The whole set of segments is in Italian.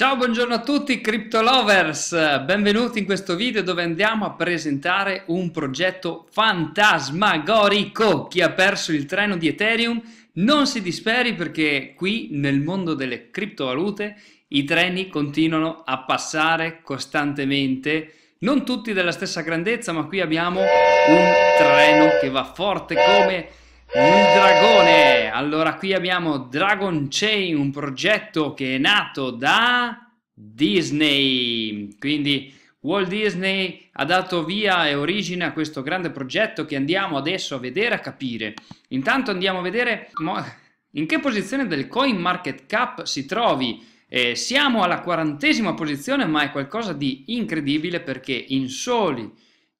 Ciao, buongiorno a tutti Crypto Lovers, benvenuti in questo video dove andiamo a presentare un progetto fantasmagorico. Chi ha perso il treno di Ethereum non si disperi perché qui nel mondo delle criptovalute i treni continuano a passare costantemente, non tutti della stessa grandezza, ma qui abbiamo un treno che va forte come un dragone! Allora, qui abbiamo Dragon Chain, un progetto che è nato da Disney. Quindi Walt Disney ha dato via e origine a questo grande progetto che andiamo adesso a vedere, a capire. Intanto andiamo a vedere in che posizione del coin market cap si trovi. Eh, siamo alla quarantesima posizione, ma è qualcosa di incredibile perché in soli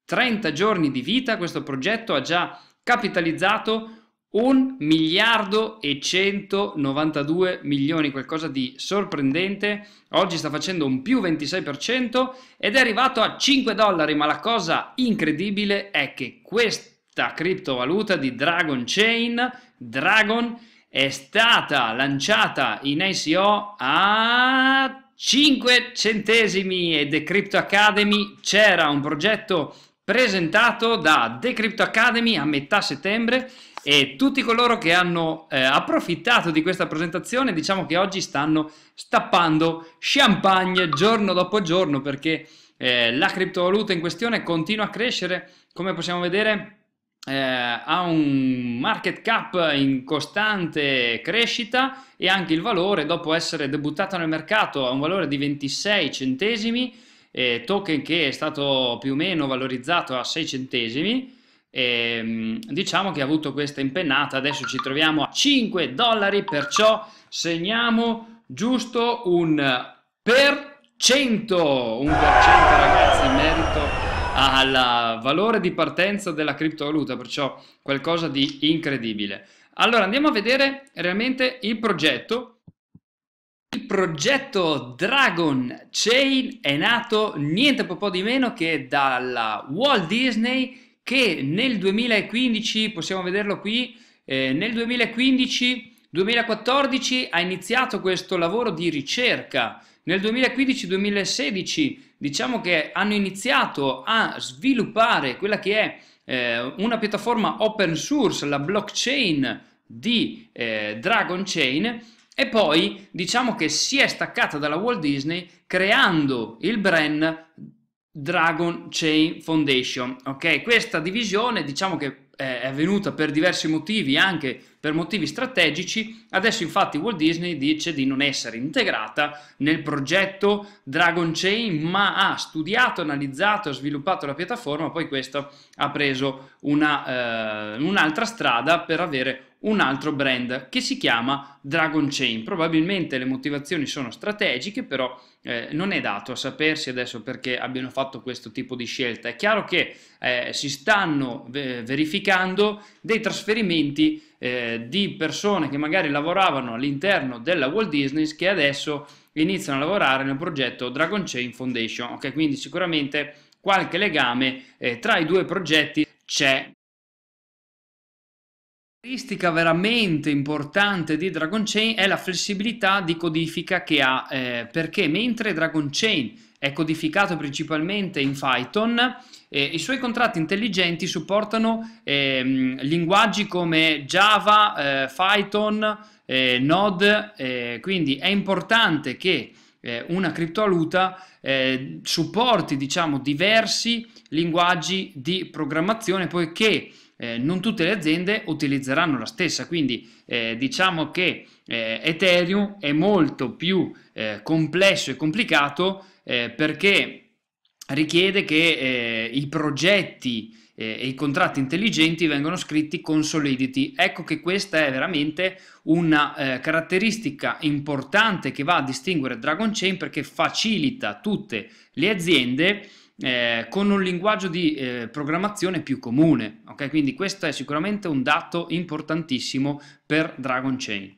30 giorni di vita questo progetto ha già capitalizzato 1 miliardo e 192 milioni, qualcosa di sorprendente. Oggi sta facendo un più 26% ed è arrivato a 5 dollari, ma la cosa incredibile è che questa criptovaluta di Dragon Chain, Dragon, è stata lanciata in ICO a 5 centesimi e The Crypto Academy c'era un progetto presentato da The Crypto Academy a metà settembre e tutti coloro che hanno eh, approfittato di questa presentazione diciamo che oggi stanno stappando champagne giorno dopo giorno perché eh, la criptovaluta in questione continua a crescere come possiamo vedere eh, ha un market cap in costante crescita e anche il valore dopo essere debuttato nel mercato ha un valore di 26 centesimi eh, token che è stato più o meno valorizzato a 6 centesimi e, ehm, diciamo che ha avuto questa impennata, adesso ci troviamo a 5 dollari, perciò segniamo giusto un per cento, un per cento ragazzi in merito al valore di partenza della criptovaluta, perciò qualcosa di incredibile. Allora andiamo a vedere realmente il progetto. Il progetto Dragon Chain è nato niente po' di meno che dalla Walt Disney che nel 2015, possiamo vederlo qui, eh, nel 2015-2014 ha iniziato questo lavoro di ricerca. Nel 2015-2016 diciamo che hanno iniziato a sviluppare quella che è eh, una piattaforma open source, la blockchain di eh, Dragon Chain e poi diciamo che si è staccata dalla Walt Disney creando il brand Dragon Chain Foundation. Ok, questa divisione diciamo che eh, è avvenuta per diversi motivi, anche per motivi strategici. Adesso infatti Walt Disney dice di non essere integrata nel progetto Dragon Chain, ma ha studiato, analizzato, ha sviluppato la piattaforma, poi questo ha preso eh, un'altra eh, un strada per avere un altro brand che si chiama Dragon Chain. Probabilmente le motivazioni sono strategiche, però eh, non è dato a sapersi adesso perché abbiano fatto questo tipo di scelta. È chiaro che eh, si stanno verificando dei trasferimenti eh, di persone che magari lavoravano all'interno della Walt Disney che adesso iniziano a lavorare nel progetto Dragon Chain Foundation. Ok, quindi sicuramente qualche legame eh, tra i due progetti c'è caratteristica veramente importante di Dragon Chain è la flessibilità di codifica che ha, eh, perché mentre Dragon Chain è codificato principalmente in Python, eh, i suoi contratti intelligenti supportano eh, linguaggi come Java, eh, Python, eh, Node, eh, quindi è importante che una criptovaluta supporti diciamo diversi linguaggi di programmazione poiché eh, non tutte le aziende utilizzeranno la stessa, quindi eh, diciamo che eh, Ethereum è molto più eh, complesso e complicato eh, perché richiede che eh, i progetti e i contratti intelligenti vengono scritti con Solidity. Ecco che questa è veramente una eh, caratteristica importante che va a distinguere Dragon Chain perché facilita tutte le aziende eh, con un linguaggio di eh, programmazione più comune. Okay? Quindi questo è sicuramente un dato importantissimo per Dragon Chain.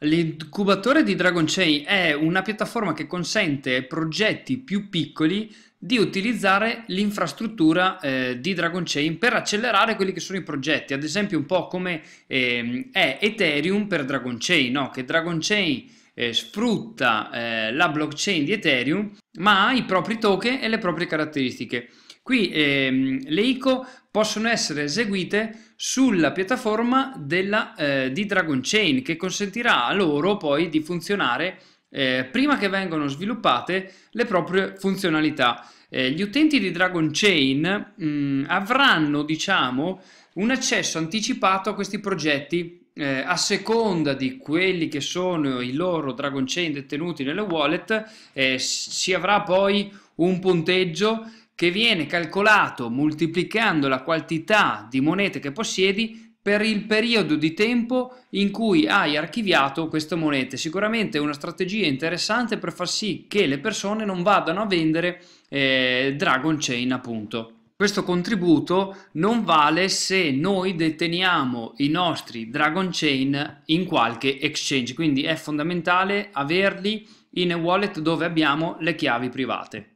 L'incubatore di Dragon Chain è una piattaforma che consente ai progetti più piccoli di utilizzare l'infrastruttura eh, di Dragon Chain per accelerare quelli che sono i progetti, ad esempio un po' come eh, è Ethereum per Dragon Chain, no? che Dragon Chain eh, sfrutta eh, la blockchain di Ethereum, ma ha i propri token e le proprie caratteristiche. Qui ehm, le ICO possono essere eseguite sulla piattaforma della, eh, di Dragon Chain che consentirà a loro poi di funzionare eh, prima che vengano sviluppate le proprie funzionalità. Eh, gli utenti di Dragon Chain mh, mm, avranno diciamo un accesso anticipato a questi progetti eh, a seconda di quelli che sono i loro Dragon Chain detenuti nelle wallet, eh, si avrà poi un punteggio che viene calcolato moltiplicando la quantità di monete che possiedi per il periodo di tempo in cui hai archiviato queste monete. Sicuramente è una strategia interessante per far sì che le persone non vadano a vendere eh, Dragon Chain appunto. Questo contributo non vale se noi deteniamo i nostri Dragon Chain in qualche exchange, quindi è fondamentale averli in wallet dove abbiamo le chiavi private.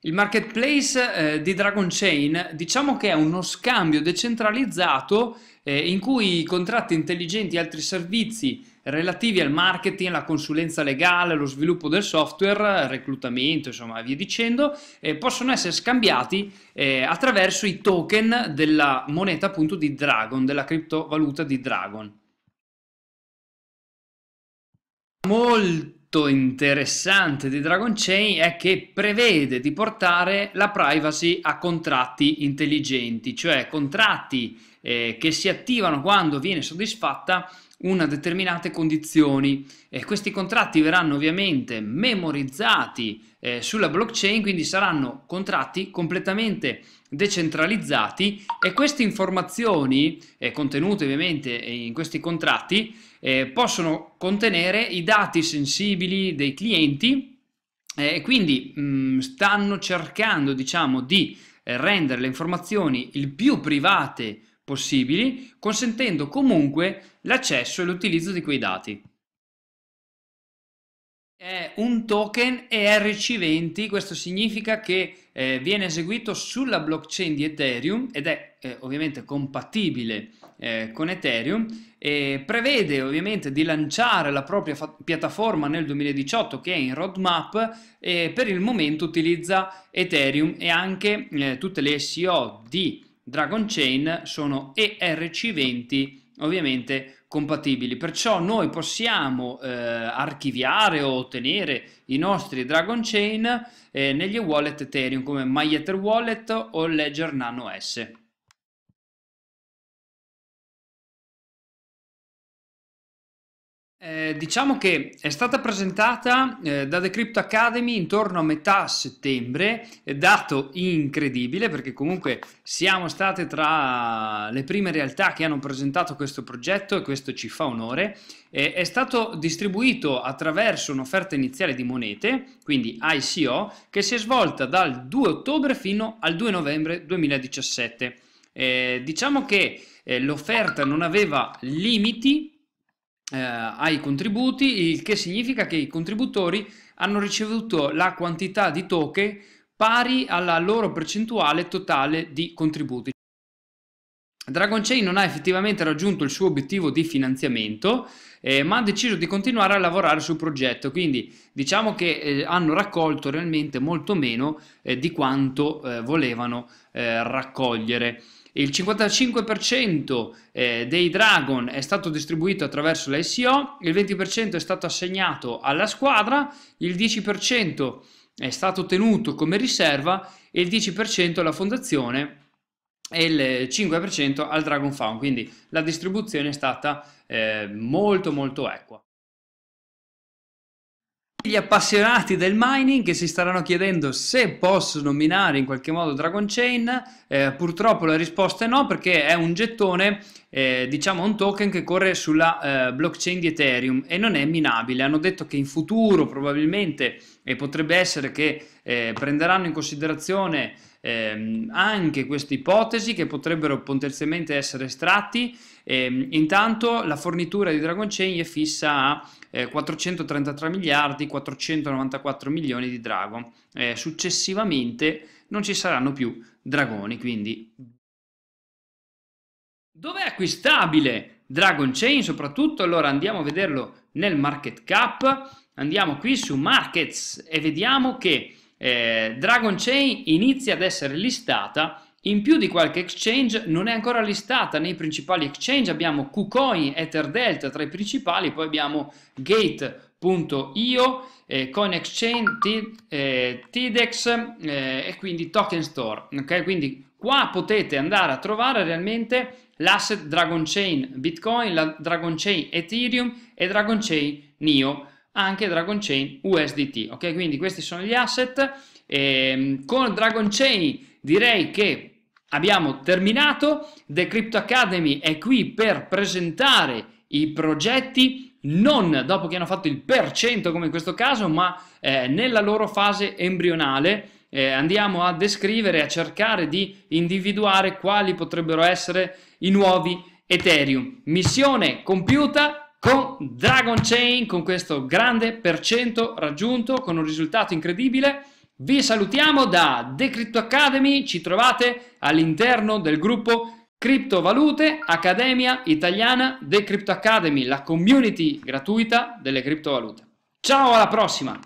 Il marketplace eh, di Dragon Chain diciamo che è uno scambio decentralizzato eh, in cui i contratti intelligenti e altri servizi relativi al marketing, alla consulenza legale, allo sviluppo del software, reclutamento, insomma, via dicendo, eh, possono essere scambiati eh, attraverso i token della moneta appunto di Dragon, della criptovaluta di Dragon. Molto interessante di Dragon Chain è che prevede di portare la privacy a contratti intelligenti, cioè contratti eh, che si attivano quando viene soddisfatta una determinate condizioni. Eh, questi contratti verranno ovviamente memorizzati eh, sulla blockchain, quindi saranno contratti completamente decentralizzati e queste informazioni eh, contenute ovviamente in questi contratti eh, possono contenere i dati sensibili dei clienti eh, e quindi mh, mm, stanno cercando diciamo di eh, rendere le informazioni il più private possibili, consentendo comunque l'accesso e l'utilizzo di quei dati. È un token ERC20, questo significa che eh, viene eseguito sulla blockchain di Ethereum ed è eh, ovviamente compatibile eh, con Ethereum e prevede ovviamente di lanciare la propria piattaforma nel 2018 che è in roadmap e per il momento utilizza Ethereum e anche eh, tutte le SEO di Ethereum Dragon Chain sono ERC20 ovviamente compatibili. Perciò noi possiamo eh, archiviare o ottenere i nostri Dragon Chain eh, negli wallet Ethereum come MyEtherWallet o Ledger Nano S. Eh, diciamo che è stata presentata eh, da The Crypto Academy intorno a metà settembre, eh, dato incredibile perché comunque siamo state tra le prime realtà che hanno presentato questo progetto e questo ci fa onore. Eh, è stato distribuito attraverso un'offerta iniziale di monete, quindi ICO, che si è svolta dal 2 ottobre fino al 2 novembre 2017. Eh, diciamo che l'offerta non aveva limiti eh, ai contributi, il che significa che i contributori hanno ricevuto la quantità di token pari alla loro percentuale totale di contributi. Dragon Chain non ha effettivamente raggiunto il suo obiettivo di finanziamento, eh, ma ha deciso di continuare a lavorare sul progetto, quindi diciamo che eh, hanno raccolto realmente molto meno eh, di quanto eh, volevano eh, raccogliere il 55% eh, dei Dragon è stato distribuito attraverso la SEO, il 20% è stato assegnato alla squadra, il 10% è stato tenuto come riserva e il 10% alla fondazione e il 5% al Dragon Found, quindi la distribuzione è stata eh, molto molto equa gli appassionati del mining che si staranno chiedendo se possono minare in qualche modo Dragon Chain, eh, purtroppo la risposta è no perché è un gettone, eh, diciamo un token che corre sulla eh, blockchain di Ethereum e non è minabile. Hanno detto che in futuro probabilmente e potrebbe essere che eh, prenderanno in considerazione ehm, anche queste ipotesi che potrebbero potenzialmente essere estratti. Ehm, intanto la fornitura di Dragon Chain è fissa a eh, 433 miliardi 494 milioni di Dragon. Eh, successivamente non ci saranno più dragoni, quindi Dov'è acquistabile Dragon Chain soprattutto? Allora andiamo a vederlo nel market cap andiamo qui su Markets e vediamo che eh, Dragon Chain inizia ad essere listata in più di qualche exchange non è ancora listata nei principali exchange, abbiamo KuCoin, EtherDelta tra i principali, poi abbiamo Gate.io, eh, CoinExchange, eh, Tidex eh, e quindi Token Store. Okay? Quindi qua potete andare a trovare realmente l'asset Dragon Chain Bitcoin, la Dragon Chain Ethereum e Dragon Chain NIO anche Dragon Chain USDT. Ok, quindi questi sono gli asset. E ehm, con Dragon Chain direi che abbiamo terminato. The Crypto Academy è qui per presentare i progetti non dopo che hanno fatto il per cento come in questo caso, ma eh, nella loro fase embrionale. Eh, andiamo a descrivere, a cercare di individuare quali potrebbero essere i nuovi Ethereum. Missione compiuta, con Dragon Chain, con questo grande per cento raggiunto, con un risultato incredibile. Vi salutiamo da The Crypto Academy, ci trovate all'interno del gruppo Criptovalute Accademia Italiana The Crypto Academy, la community gratuita delle criptovalute. Ciao alla prossima!